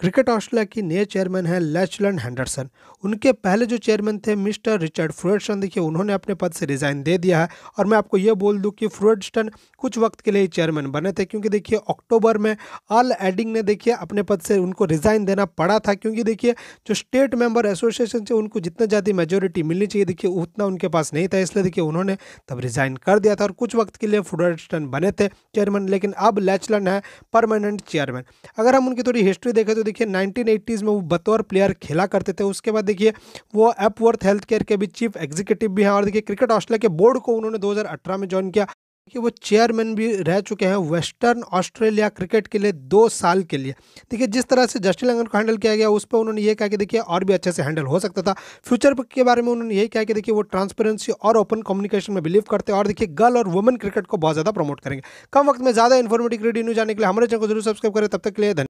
cricket Australia की नए chairman हैं लेचलन हैंडरसन उनके पहले जो चेयरमैन थे मिस्टर रिचर्ड फ्रोडस्टन देखिए उन्होंने अपने पद से रिज़ाइन दे दिया है और मैं आपको ये बोल दूं कि फ्रोडस्टन कुछ वक्त के लिए चेयरमैन बने थे क्योंकि देखिए अक्टूबर में अल एडिंग ने देखिए अपने पद से उनको रिज़ाइन देना पड़ा था क्योंकि देखिए जो स्टेट मेंबर एसोसिएशन से उनको जितना ज़्यादा मेजोरिटी मिलनी चाहिए देखिए उतना उनके पास नहीं था इसलिए देखिए उन्होंने तब रिज़ाइन कर दिया था और कुछ वक्त के लिए फ्रोडस्टन बने थे चेयरमैन लेकिन अब लेचलन है परमानेंट चेयरमैन अगर हम उनकी थोड़ी हिस्ट्री देखें तो देखिए 1980s में वो बतौर प्लेयर खेला करते थे उसके बाद देखिए वो एपवर्थ हेल्थ केयर के भी चीफ एग्जीक्यूटिव भी हैं और देखिए क्रिकेट ऑस्ट्रेलिया के बोर्ड को उन्होंने 2018 में ज्वाइन किया कि वो चेयरमैन भी रह चुके हैं वेस्टर्न ऑस्ट्रेलिया क्रिकेट के लिए दो साल के लिए देखिए जिस तरह से जस्टिन लंगन को हैंडल किया गया उस पर उन्होंने ये कहा कि देखिए और भी अच्छे से हैंडल हो सकता था फ्यूचर के बारे में उन्होंने यही कहा कि देखिए वो ट्रांसपेरेंसी और ओपन कम्युनिकेशन में बिलीव करते और देखिए गर्ल और वुमन क्रिकेट को बहुत ज़्यादा प्रमोट करेंगे कम वक्त में ज़्यादा इन्फॉर्मेटिव रेडियो न्यूज आने के लिए हमारे चैनल को जरूर सब्सक्राइब करें तब तक के लिए